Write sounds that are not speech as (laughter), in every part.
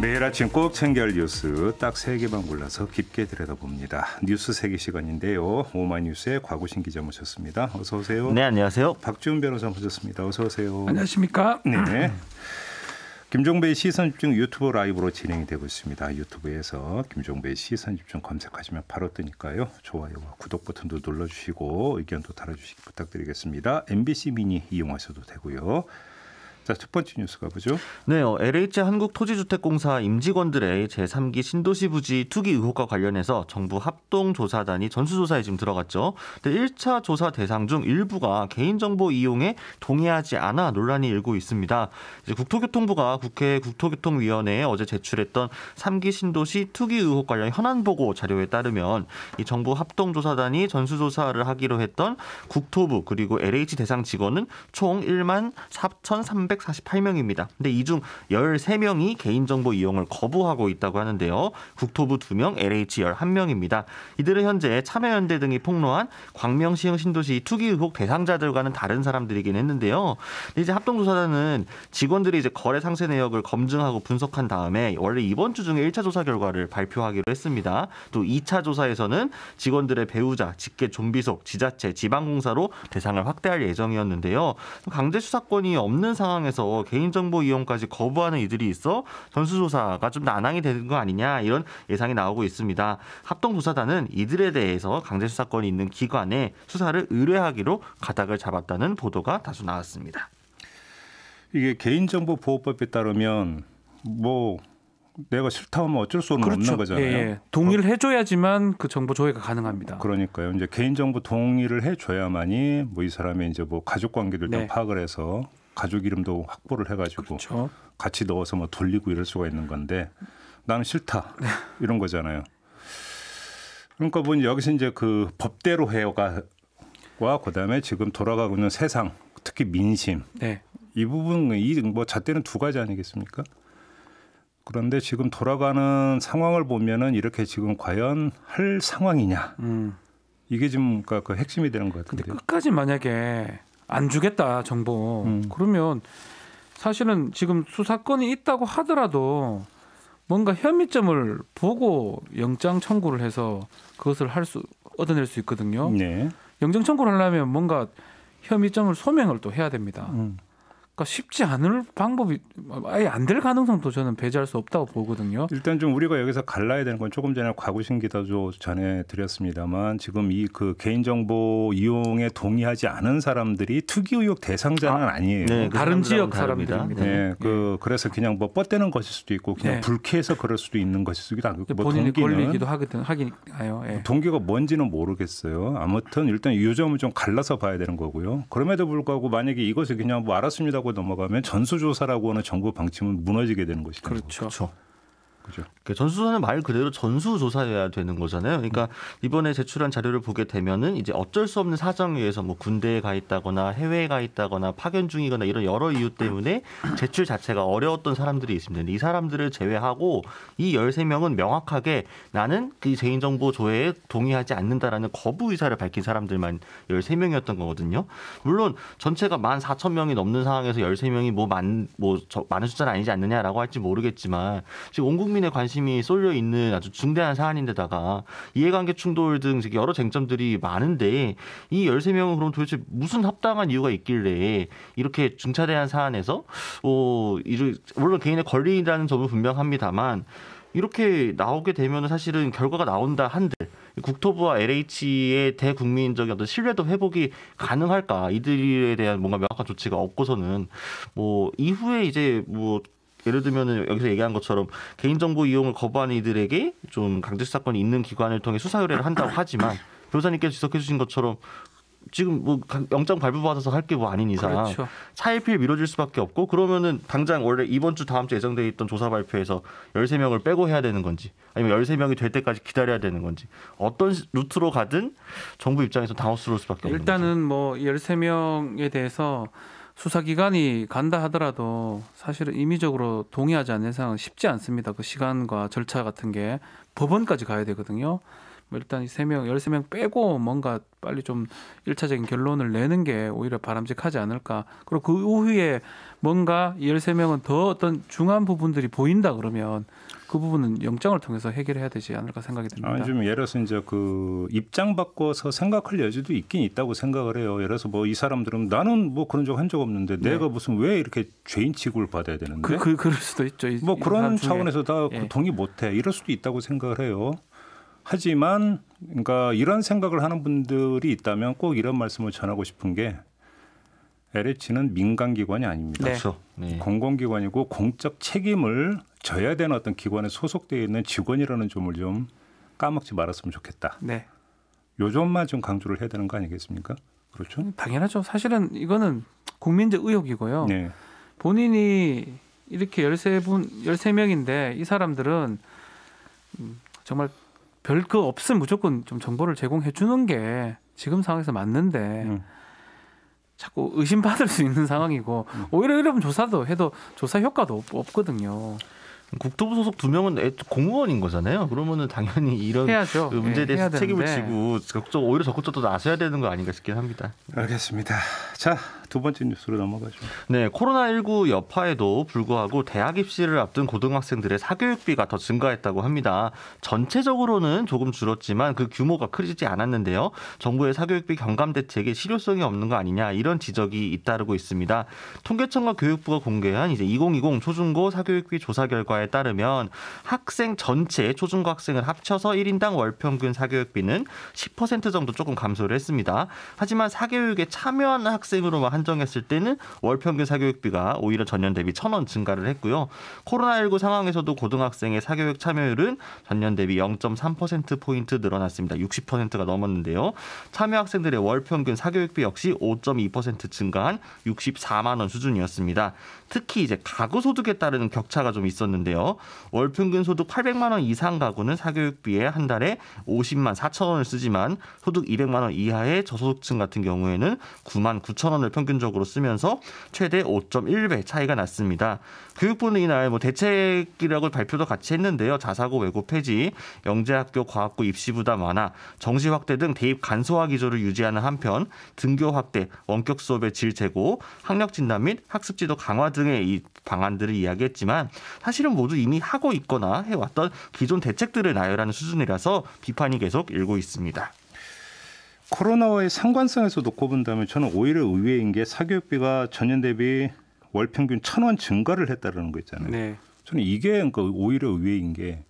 매일 아침 꼭 챙겨할 뉴스 딱 세 개만 골라서 깊게 들여다봅니다. 뉴스 세계 시간인데요. 오마이뉴스의 과구신 기자 모셨습니다. 어서 오세요. 네, 안녕하세요. 박지훈 변호사 모셨습니다. 어서 오세요. 안녕하십니까? 네. 김종배의 시선 집중 유튜브 라이브로 진행이 되고 있습니다. 유튜브에서 김종배의 시선 집중 검색하시면 바로 뜨니까요. 좋아요와 구독 버튼도 눌러주시고 의견도 달아주시기 부탁드리겠습니다. MBC 미니 이용하셔도 되고요. 자, 첫 번째 뉴스가 보죠. 네, 요 어, LH 한국토지주택공사 임직원들의 제3기 신도시 부지 투기 의혹과 관련해서 정부 합동조사단이 전수조사에 지금 들어갔죠. 근데 1차 조사 대상 중 일부가 개인정보 이용에 동의하지 않아 논란이 일고 있습니다. 이제 국토교통부가 국회 국토교통위원회에 어제 제출했던 3기 신도시 투기 의혹 관련 현안 보고 자료에 따르면 이 정부 합동조사단이 전수조사를 하기로 했던 국토부 그리고 LH 대상 직원은 총 1만 4,300 3 4 8명입니다 근데 이 중 13명이 개인정보 이용을 거부하고 있다고 하는데요. 국토부 2명, LH 11명입니다. 이들은 현재 참여연대 등이 폭로한 광명시흥 신도시 투기 의혹 대상자들과는 다른 사람들이긴 했는데요. 이제 합동조사단은 직원들이 이제 거래 상세 내역을 검증하고 분석한 다음에 원래 이번 주 중에 1차 조사 결과를 발표하기로 했습니다. 또 2차 조사에서는 직원들의 배우자, 직계 좀비속, 지자체, 지방공사로 대상을 확대할 예정이었는데요. 강제 수사권이 없는 상황에 상황에서 개인정보 이용까지 거부하는 이들이 있어 전수조사가 좀 난항이 되는 거 아니냐 이런 예상이 나오고 있습니다. 합동조사단은 이들에 대해서 강제수사권이 있는 기관에 수사를 의뢰하기로 가닥을 잡았다는 보도가 다수 나왔습니다. 이게 개인정보 보호법에 따르면 뭐 내가 싫다 하면 어쩔 수 그렇죠. 없는 거잖아요. 예, 예, 동의를 해줘야지만 그 정보 조회가 가능합니다. 그러니까요. 이제 개인정보 동의를 해줘야만이 뭐 이 사람의 이제 뭐 가족 관계도 네. 파악을 해서 가족 이름도 확보를 해가지고 그렇죠. 같이 넣어서 뭐 돌리고 이럴 수가 있는 건데 나는 싫다 네. 이런 거잖아요. 그러니까 뭐 여기서 이제 그 법대로 해요가 와 그다음에 지금 돌아가고 있는 세상 특히 민심 네. 이 부분 이뭐 잣대는 두 가지 아니겠습니까? 그런데 지금 돌아가는 상황을 보면은 이렇게 지금 과연 할 상황이냐 음. 이게 지금 그러니까 그 핵심이 되는 것 같은데. 근데 끝까지 만약에 안 주겠다 정보 음. 그러면 사실은 지금 수사권이 있다고 하더라도 뭔가 혐의점을 보고 영장 청구를 해서 그것을 할 수 얻어낼 수 있거든요. 네. 영장 청구를 하려면 뭔가 혐의점을 소명을 또 해야 됩니다. 음. 그러니까 쉽지 않을 방법이 아예 안 될 가능성도 저는 배제할 수 없다고 보거든요. 일단 좀 우리가 여기서 갈라야 되는 건 조금 전에 과구신 기자도 전해드렸습니다만 지금 이 그 개인정보 이용에 동의하지 않은 사람들이 투기 의혹 대상자는 아, 니에요 네, 그 다른 지역 사람들입니다. 네, 네, 그 예. 그래서 그냥 뭐 뻗대는 것일 수도 있고 그냥 네. 불쾌해서 그럴 수도 있는 것일 수도 있고 뭐 본인이 걸리기도 하거든 하긴 요 예. 동기가 뭔지는 모르겠어요. 아무튼 일단 이 점을 좀 갈라서 봐야 되는 거고요. 그럼에도 불구하고 만약에 이것을 그냥 뭐 알았습니다고 넘어가면 전수조사라고 하는 정부 방침은 무너지게 되는 것이죠. 그렇죠. 그렇죠. 그죠. 그 그러니까 전수조사는 말 그대로 전수조사여야 되는 거잖아요. 그러니까 음. 이번에 제출한 자료를 보게 되면은 이제 어쩔 수 없는 사정에 의해서 뭐 군대에 가 있다거나 해외에 가 있다거나 파견 중이거나 이런 여러 이유 때문에 제출 자체가 어려웠던 사람들이 있습니다. 이 사람들을 제외하고 이 열세 명은 명확하게 나는 그 개인정보 조회에 동의하지 않는다라는 거부 의사를 밝힌 사람들만 열세 명이었던 거거든요. 물론 전체가 만 사천 명이 넘는 상황에서 열세 명이 뭐만뭐 뭐 많은 숫자는 아니지 않느냐라고 할지 모르겠지만 지금 온 국민 시민의 관심이 쏠려 있는 아주 중대한 사안인데다가 이해관계 충돌 등 여러 쟁점들이 많은데 이 열세 명은 그럼 도대체 무슨 합당한 이유가 있길래 이렇게 중차대한 사안에서 어, 물론 개인의 권리라는 점은 분명합니다만 이렇게 나오게 되면 사실은 결과가 나온다 한들 국토부와 LH의 대국민적인 어떤 신뢰도 회복이 가능할까 이들에 대한 뭔가 명확한 조치가 없고서는 뭐 이후에 이제 뭐 예를 들면은 여기서 얘기한 것처럼 개인정보 이용을 거부한 이들에게 좀 강제수 사권이 있는 기관을 통해 수사 의뢰를 한다고 하지만 (laughs) 변호사님께서 지적해 주신 것처럼 지금 뭐 영장 발부 받아서 할게뭐 아닌 이상 그렇죠. 차일피일 미뤄질 수밖에 없고 그러면은 당장 원래 이번 주 다음 주 예정돼 있던 조사 발표에서 열세 명을 빼고 해야 되는 건지 아니면 열세 명이될 때까지 기다려야 되는 건지 어떤 루트로 가든 정부 입장에서 당혹스러울 수밖에 없는 일단은 거죠. 뭐 열세 명에 대해서 수사기관이 간다 하더라도 사실은 임의적으로 동의하지 않는 이상은 쉽지 않습니다. 그 시간과 절차 같은 게 법원까지 가야 되거든요. 뭐 일단 이 세명 열세 명 빼고 뭔가 빨리 좀 일차적인 결론을 내는 게 오히려 바람직하지 않을까. 그리고 그 이후에 뭔가 열세 명은더 어떤 중한 부분들이 보인다 그러면 그 부분은 영장을 통해서 해결해야 되지 않을까 생각이 듭니다. 아니, 좀 예를 들어서 이제 그 입장 바꿔서 생각할 여지도 있긴 있다고 생각을 해요. 예를 들어서 뭐 이 사람들은 나는 뭐 그런 적 한 적 없는데 네. 내가 무슨 왜 이렇게 죄인 취급을 받아야 되는데 그, 그 그럴 수도 있죠. 뭐 그런 차원에서 다 예. 동의 못해 이럴 수도 있다고 생각을 해요. 하지만 그러니까 이런 생각을 하는 분들이 있다면 꼭 이런 말씀을 전하고 싶은 게 LH는 민간 기관이 아닙니다. 네. 그렇죠. 네. 공공기관이고 공적 책임을 져야 되는 어떤 기관에 소속되어 있는 직원이라는 점을 좀 까먹지 말았으면 좋겠다. 네. 요 점만 좀 강조를 해야 되는 거 아니겠습니까? 그렇죠. 당연하죠. 사실은 이거는 국민적 의혹이고요. 네. 본인이 이렇게 열세 분 열세 명인데이 사람들은 음, 정말 별거 없음 무조건 좀 정보를 제공해 주는 게 지금 상황에서 맞는데 음. 자꾸 의심받을 수 있는 상황이고 음. 오히려 이런 조사도 해도 조사 효과도 없, 거든요 국토부 소속 두 명은 공무원인 거잖아요. 그러면은 당연히 이런 해야죠. 그 문제에 예, 대해서 네, 책임을 되는데. 지고 적극 오히려 적극적으로 나서야 되는 거 아닌가 싶긴 합니다. 알겠습니다. 자, 두 번째 뉴스로 넘어가죠. 네, 코로나19 여파에도 불구하고 대학 입시를 앞둔 고등학생들의 사교육비가 더 증가했다고 합니다. 전체적으로는 조금 줄었지만 그 규모가 크지 않았는데요. 정부의 사교육비 경감 대책에 실효성이 없는 거 아니냐 이런 지적이 잇따르고 있습니다. 통계청과 교육부가 공개한 이제 2020 초중고 사교육비 조사 결과 결과에 따르면 학생 전체 초중고 학생을 합쳐서 1인당 월 평균 사교육비는 10% 정도 조금 감소를 했습니다. 하지만 사교육에 참여하는 학생으로만 한정했을 때는 월 평균 사교육비가 오히려 전년 대비 1,000원 증가를 했고요. 코로나19 상황에서도 고등학생의 사교육 참여율은 전년 대비 0.3% 포인트 늘어났습니다. 60%가 넘었는데요. 참여 학생들의 월 평균 사교육비 역시 5.2% 증가한 64만 원 수준이었습니다. 특히 이제 가구 소득에 따르는 격차가 좀 있었는데요. 월 평균 소득 800만 원 이상 가구는 사교육비에 한 달에 50만 4천 원을 쓰지만 소득 200만 원 이하의 저소득층 같은 경우에는 9만 9천 원을 평균적으로 쓰면서 최대 5.1배 차이가 났습니다. 교육부는 이날 뭐 대책이라고 발표도 같이 했는데요. 자사고 외고 폐지, 영재학교 과학고 입시 부담 완화, 정시 확대 등 대입 간소화 기조를 유지하는 한편 등교 확대, 원격 수업의 질 제고, 학력 진단 및 학습 지도 강화 등의 이 방안들을 이야기했지만 사실은 모두 이미 하고 있거나 해왔던 기존 대책들을 나열하는 수준이라서 비판이 계속 일고 있습니다. 코로나와의 상관성에서 놓고 본다면 저는 오히려 의외인 게 사교육비가 전년 대비 월 평균 천 원 증가를 했다라는 거 있잖아요. 네. 저는 이게 그러니까 오히려 의외인 게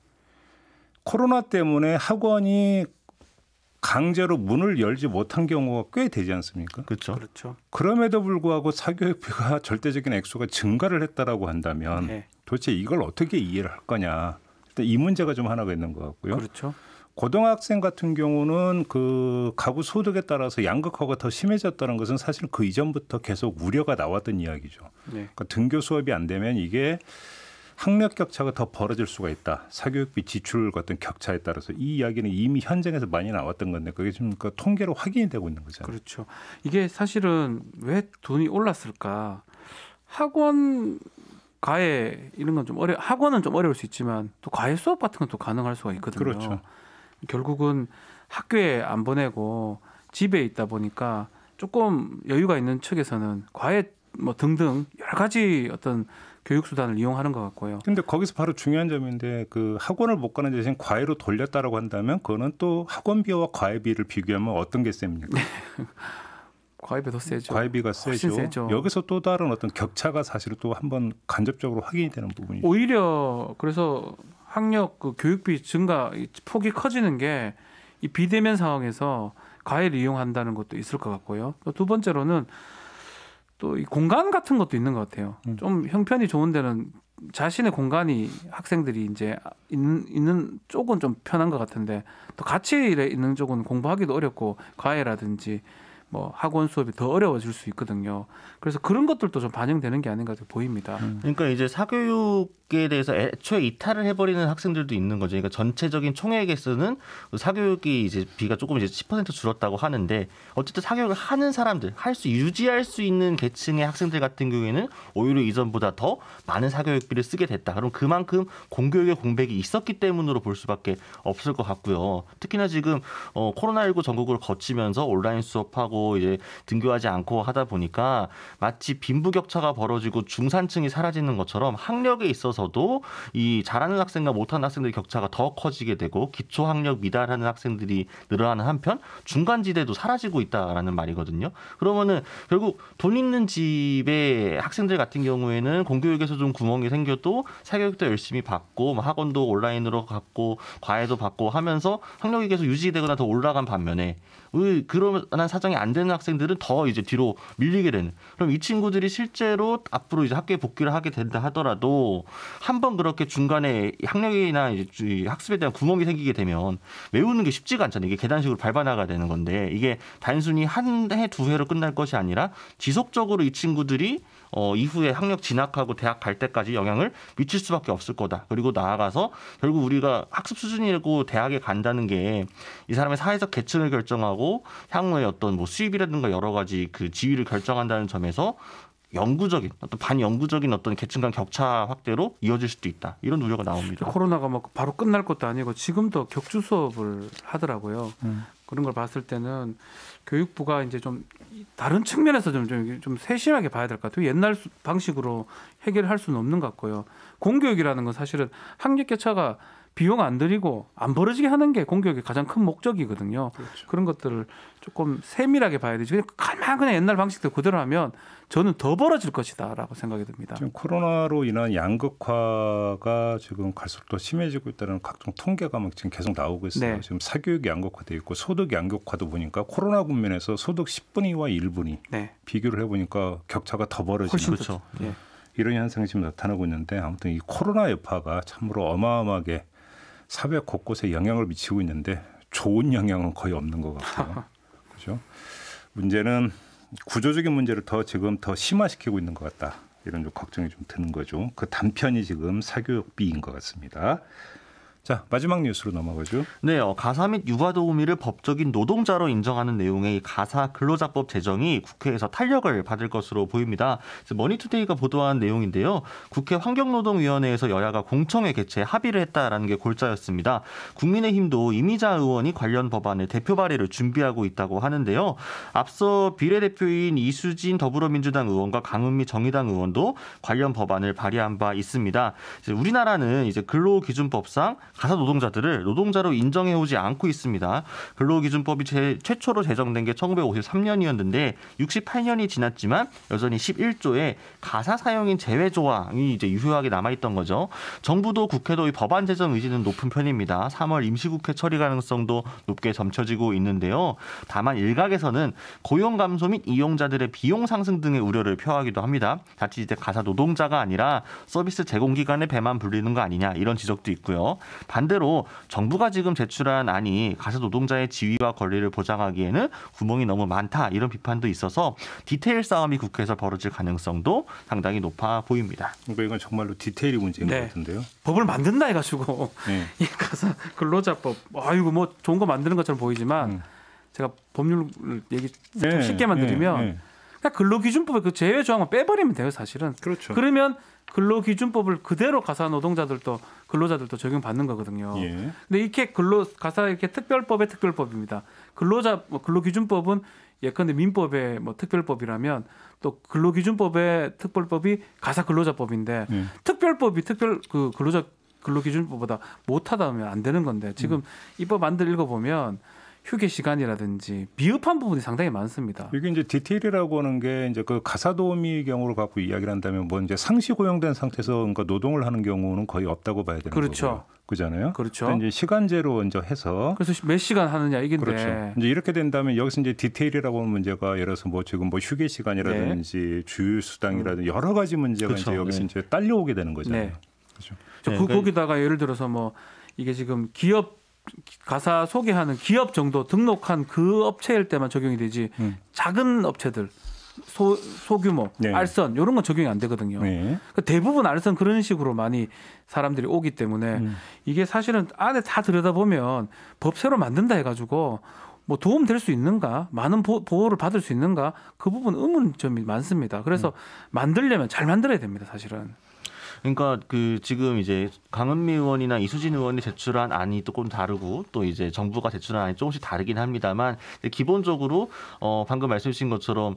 코로나 때문에 학원이 강제로 문을 열지 못한 경우가 꽤 되지 않습니까? 그렇죠. 그렇죠. 그럼에도 불구하고 사교육비가 (laughs) 절대적인 액수가 증가를 했다라고 한다면 네. 도대체 이걸 어떻게 이해를 할 거냐. 일단 이 문제가 좀 하나가 있는 것 같고요. 그렇죠. 고등학생 같은 경우는 그 가구 소득에 따라서 양극화가 더 심해졌다는 것은 사실 그 이전부터 계속 우려가 나왔던 이야기죠. 네. 그러니까 등교 수업이 안 되면 이게 학력 격차가 더 벌어질 수가 있다. 사교육비 지출 같은 격차에 따라서 이 이야기는 이미 현장에서 많이 나왔던 건데 그게 지금 그 통계로 확인이 되고 있는 거잖아요. 그렇죠. 이게 사실은 왜 돈이 올랐을까? 학원 가해 이런 건 좀 어려 학원은 좀 어려울 수 있지만 또 과외 수업 같은 건 또 가능할 수가 있거든요. 그렇죠. 결국은 학교에 안 보내고 집에 있다 보니까 조금 여유가 있는 측에서는 과외 뭐 등등 여러 가지 어떤 교육 수단을 이용하는 것 같고요. 근데 거기서 바로 중요한 점인데 그 학원을 못 가는 대신 과외로 돌렸다라고 한다면 그거는 또 학원비와 과외비를 비교하면 어떤 게 셉니까? 네. (laughs) 과외비 더 세죠. 과외비가 세죠. 세죠. 여기서 또 다른 어떤 격차가 사실 또 한번 간접적으로 확인이 되는 부분이죠. 오히려 그래서 학력 그 교육비 증가 폭이 커지는 게 이 비대면 상황에서 과외를 이용한다는 것도 있을 것 같고요. 또 두 번째로는 또 이 공간 같은 것도 있는 것 같아요. 음. 좀 형편이 좋은 데는 자신의 공간이 학생들이 이제 있는, 있는 쪽은 좀 편한 것 같은데 또 같이 있는 쪽은 공부하기도 어렵고 과외라든지 뭐 학원 수업이 더 어려워질 수 있거든요. 그래서 그런 것들도 좀 반영되는 게 아닌가 보입니다. 음. 그러니까 이제 사교육에 대해서 애초에 이탈을 해버리는 학생들도 있는 거죠. 그러니까 전체적인 총액에서는 그 사교육이 이제 비가 조금 이제 10% 줄었다고 하는데 어쨌든 사교육을 하는 사람들, 할 수 유지할 수 있는 계층의 학생들 같은 경우에는 오히려 이전보다 더 많은 사교육비를 쓰게 됐다. 그럼 그만큼 공교육의 공백이 있었기 때문으로 볼 수밖에 없을 것 같고요. 특히나 지금 어, 코로나19 전국을 거치면서 온라인 수업하고 하고 뭐 이제 등교하지 않고 하다 보니까 마치 빈부격차가 벌어지고 중산층이 사라지는 것처럼 학력에 있어서도 이 잘하는 학생과 못하는 학생들의 격차가 더 커지게 되고 기초 학력 미달하는 학생들이 늘어나는 한편 중간 지대도 사라지고 있다라는 말이거든요. 그러면은 결국 돈 있는 집에 학생들 같은 경우에는 공교육에서 좀 구멍이 생겨도 사교육도 열심히 받고 뭐 학원도 온라인으로 갖고 과외도 받고 하면서 학력이 계속 유지되거나 더 올라간 반면에 그러한 사정이 안 되는 학생들은 더 이제 뒤로 밀리게 되는. 그럼 이 친구들이 실제로 앞으로 이제 학교에 복귀를 하게 된다 하더라도 한번 그렇게 중간에 학력이나 이제 학습에 대한 구멍이 생기게 되면 외우는 게 쉽지가 않잖아요. 이게 계단식으로 밟아나가야 되는 건데 이게 단순히 한 해 두 해로 끝날 것이 아니라 지속적으로 이 친구들이 어, 이후에 학력 진학하고 대학 갈 때까지 영향을 미칠 수밖에 없을 거다. 그리고 나아가서 결국 우리가 학습 수준이고 대학에 간다는 게 이 사람의 사회적 계층을 결정하고 향후에 어떤 뭐 수입이라든가 여러 가지 그 지위를 결정한다는 점에서 영구적인 어떤 반영구적인 어떤 계층 간 격차 확대로 이어질 수도 있다 이런 우려가 나옵니다. 코로나가 막 바로 끝날 것도 아니고 지금도 격주 수업을 하더라고요. 음. 그런 걸 봤을 때는 교육부가 이제 좀 다른 측면에서 좀, 좀, 좀 세심하게 봐야 될 것 같아요. 옛날 방식으로 해결할 수는 없는 것 같고요. 공교육이라는 건 사실은 학력 개차가 비용 안 들이고 안 벌어지게 하는 게 공격의 가장 큰 목적이거든요. 그렇죠. 그런 것들을 조금 세밀하게 봐야 되지 그냥 가만 그냥 옛날 방식대로 그대로 하면 저는 더 벌어질 것이다라고 생각이 듭니다. 지금 코로나로 인한 양극화가 지금 갈수록 더 심해지고 있다는 각종 통계가 막 지금 계속 나오고 있어요. 네. 지금 사교육 양극화돼 있고 소득 양극화도 보니까 코로나 국면에서 소득 10분위와 1분위 네. 비교를 해보니까 격차가 더 벌어지는 그렇죠. 예. 이런 현상이 지금 나타나고 있는데 아무튼 이 코로나 여파가 참으로 어마어마하게 사회 곳곳에 영향을 미치고 있는데 좋은 영향은 거의 없는 것같아요 (laughs) 그렇죠? 문제는 구조적인 문제를 더 지금 더 심화시키고 있는 것 같다. 이런 좀 걱정이 좀 드는 거죠. 그 단편이 지금 사교육비인 것 같습니다. 자 마지막 뉴스로 넘어가죠. 네, 어, 가사 및육아 도우미를 법적인 노동자로 인정하는 내용의 가사 근로자법 제정이 국회에서 탄력을 받을 것으로 보입니다. 머니투데이가 보도한 내용인데요. 국회 환경노동위원회에서 여야가 공청회 개최 합의를 했다라는 게 골자였습니다. 국민의힘도 이미자 의원이 관련 법안을 대표 발의를 준비하고 있다고 하는데요. 앞서 비례대표인 이수진 더불어민주당 의원과 강은미 정의당 의원도 관련 법안을 발의한 바 있습니다. 우리나라는 이제 근로기준법상 가사 노동자들을 노동자로 인정해오지 않고 있습니다. 근로기준법이 제, 최초로 제정된 게 1953년이었는데 68년이 지났지만 여전히 11조에 가사 사용인 제외 조항이 이제 유효하게 남아있던 거죠. 정부도 국회도 이 법안 제정 의지는 높은 편입니다. 3월 임시국회 처리 가능성도 높게 점쳐지고 있는데요. 다만 일각에서는 고용 감소 및 이용자들의 비용 상승 등의 우려를 표하기도 합니다. 자칫 이제 가사 노동자가 아니라 서비스 제공 기관의 배만 불리는 거 아니냐 이런 지적도 있고요. 반대로 정부가 지금 제출한 안이 가사 노동자의 지위와 권리를 보장하기에는 구멍이 너무 많다 이런 비판도 있어서 디테일 싸움이 국회에서 벌어질 가능성도 상당히 높아 보입니다. 그러니까 이건 정말로 디테일이 문제인 네. 것 같은데요. 법을 만든다 해가지고 네. (laughs) 이 가사 근로자법 아이고 뭐 좋은 거 만드는 것처럼 보이지만 음. 제가 법률 얘기 네. 좀 쉽게 네. 만드리면 네. 그러니까 근로기준법에그 제외 조항을 빼버리면 돼요, 사실은. 그렇죠. 그러면 근로기준법을 그대로 가사 노동자들도 근로자들도 적용받는 거거든요. 예. 근데 이게 렇 근로 가사 이렇게 특별법의 특별법입니다. 근로자 뭐 근로기준법은 예컨대 민법의 뭐 특별법이라면 또 근로기준법의 특별법이 가사 근로자법인데 예. 특별법이 특별 그 근로자 근로기준법보다 못하다면 안 되는 건데 지금 음. 이법 안들 읽어보면 휴게 시간이라든지 미흡한 부분이 상당히 많습니다. 이게 이제 디테일이라고 하는 게 이제 그 가사 도우미 경우를 갖고 이야기를 한다면 뭐 이제 상시 고용된 상태에서 그러니까 노동을 하는 경우는 거의 없다고 봐야 되는 그렇죠. 거고요. 그잖아요. 그렇죠. 이제 시간제로 먼저 해서 그래서 몇 시간 하느냐 이게 그렇죠. 이제 이렇게 된다면 여기서 이제 디테일이라고 하는 문제가 예를 들어서 뭐 지금 뭐 휴게 시간이라든지 네. 주휴 수당이라든지 음. 여러 가지 문제가 그렇죠. 이제 여기서 네. 이제 딸려오게 되는 거잖아요. 네. 그렇죠. 네. 그 거기다가 예를 들어서 뭐 이게 지금 기업 가사 소개하는 기업 정도 등록한 그 업체일 때만 적용이 되지 음. 작은 업체들 소, 소규모 네. 알선 이런 건 적용이 안 되거든요. 네. 그러니까 대부분 알선 그런 식으로 많이 사람들이 오기 때문에 음. 이게 사실은 안에 다 들여다보면 법새로 만든다 해가지고 뭐 도움 될 수 있는가 많은 보, 호를 받을 수 있는가 그 부분 의문점이 많습니다. 그래서 음. 만들려면 잘 만들어야 됩니다. 사실은. 그러니까 그 지금 이제 강은미 의원이나 이수진 의원이 제출한 안이 조금 다르고 또 이제 정부가 제출한 안이 조금씩 다르긴 합니다만 기본적으로 어 방금 말씀해 주신 것처럼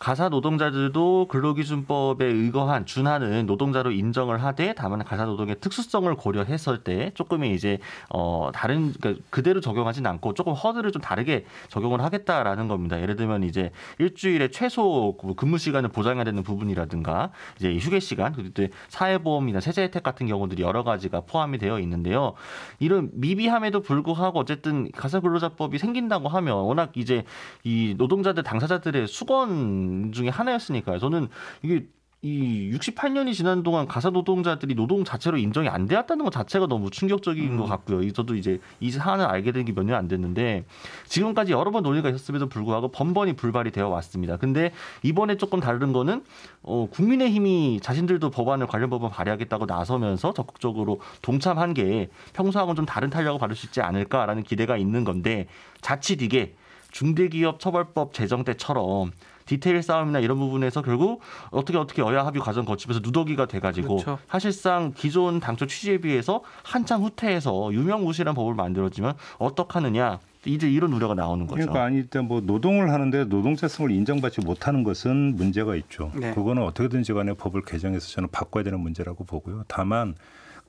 가사 노동자들도 근로기준법에 의거한 준하는 노동자로 인정을 하되 다만 가사 노동의 특수성을 고려했을 때 조금의 이제 어 다른 그러니까 그대로 적용하진 않고 조금 허들을 좀 다르게 적용을 하겠다라는 겁니다. 예를 들면 이제 일주일에 최소 그 근무 시간을 보장해야 되는 부분이라든가 이제 휴게 시간 그때 리 사회보험이나 세제 혜택 같은 경우들이 여러 가지가 포함이 되어 있는데요. 이런 미비함에도 불구하고 어쨌든 가사 근로자법이 생긴다고 하면 워낙 이제 이 노동자들 당사자들의 수건 중에 하나였으니까요. 저는 이게 이 68년이 지난 동안 가사 노동자들이 노동 자체로 인정이 안 되었다는 것 자체가 너무 충격적인 음. 것 같고요. 저도 이제 이 사안을 알게 된 게 몇 년 안 됐는데 지금까지 여러 번 논의가 있었음에도 불구하고 번번이 불발이 되어 왔습니다. 근데 이번에 조금 다른 거는 어, 국민의힘이 자신들도 법안을 관련 법안 발의하겠다고 나서면서 적극적으로 동참한 게 평소하고는 좀 다른 탄력을 받을 수 있지 않을까라는 기대가 있는 건데 자칫 이게 중대기업 처벌법 제정 때처럼 디테일 싸움이나 이런 부분에서 결국 어떻게 어떻게 여야 합의 과정 거치면서 누더기가 돼가지고 그렇죠. 사실상 기존 당초 취지에 비해서 한창 후퇴해서 유명무실한 법을 만들었지만 어떡하느냐 이제 이런 우려가 나오는 거죠. 그러니까 아니 일단 뭐 노동을 하는데 노동자성을 인정받지 못하는 것은 문제가 있죠. 네. 그거는 어떻게든지 간에 법을 개정해서 저는 바꿔야 되는 문제라고 보고요. 다만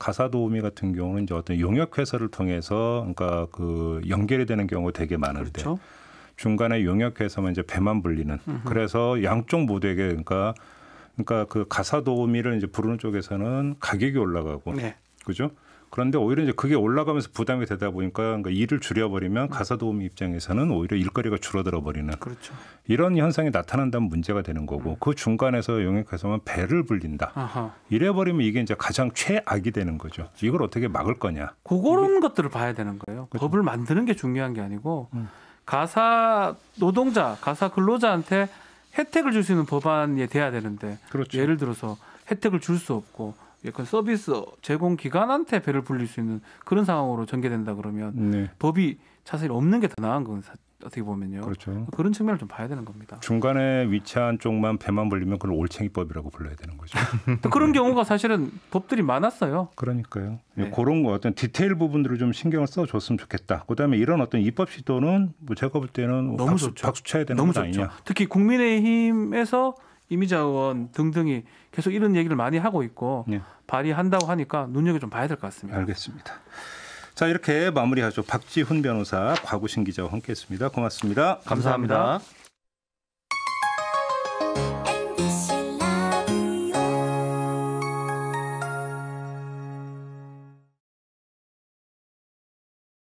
가사 도우미 같은 경우는 이제 어떤 용역 회사를 통해서 그러니까 그 연결이 되는 경우가 되게 많은데 그렇죠. 중간에 용역해서만 이제 배만 불리는. 그래서 양쪽 모두에게 그러니까 그러니까 그 가사 도우미를 이제 부르는 쪽에서는 가격이 올라가고 네. 그죠? 그런데 오히려 이제 그게 올라가면서 부담이 되다 보니까 그러니까 일을 줄여버리면 음. 가사 도우미 입장에서는 오히려 일거리가 줄어들어 버리는 그렇죠. 이런 현상이 나타난다면 문제가 되는 거고 음. 그 중간에서 용역해서만 배를 불린다. 이래버리면 이게 이제 가장 최악이 되는 거죠. 이걸 어떻게 막을 거냐? 그런 것들을 봐야 되는 거예요. 그렇죠. 법을 만드는 게 중요한 게 아니고. 음. 가사 노동자, 가사 근로자한테 혜택을 줄 수 있는 법안이 돼야 되는데 그렇죠. 예를 들어서 혜택을 줄 수 없고 약간 서비스 제공 기관한테 배를 불릴 수 있는 그런 상황으로 전개된다 그러면 네. 법이 자세히 없는 게 더 나은 건 어떻게 보면요. 그렇죠. 그런 측면을 좀 봐야 되는 겁니다. 중간에 위치한 쪽만 배만 벌리면 그걸 올챙이법이라고 불러야 되는 거죠. (laughs) 그런 경우가 사실은 법들이 많았어요. 그러니까요. 네. 그런 거 어떤 디테일 부분들을 좀 신경을 써줬으면 좋겠다. 그다음에 이런 어떤 입법 시도는 뭐 제가 볼 때는 너무 박수, 좋죠. 박수 쳐야 되는 너무 좋 아니냐. 특히 국민의힘에서 이미자원 의 등등이 계속 이런 얘기를 많이 하고 있고 네. 발의한다고 하니까 눈여겨 좀 봐야 될 것 같습니다. 알겠습니다. 자 이렇게 마무리하죠. 박지훈 변호사, 곽우신 기자와 함께했습니다. 고맙습니다 감사합니다. 감사합니다.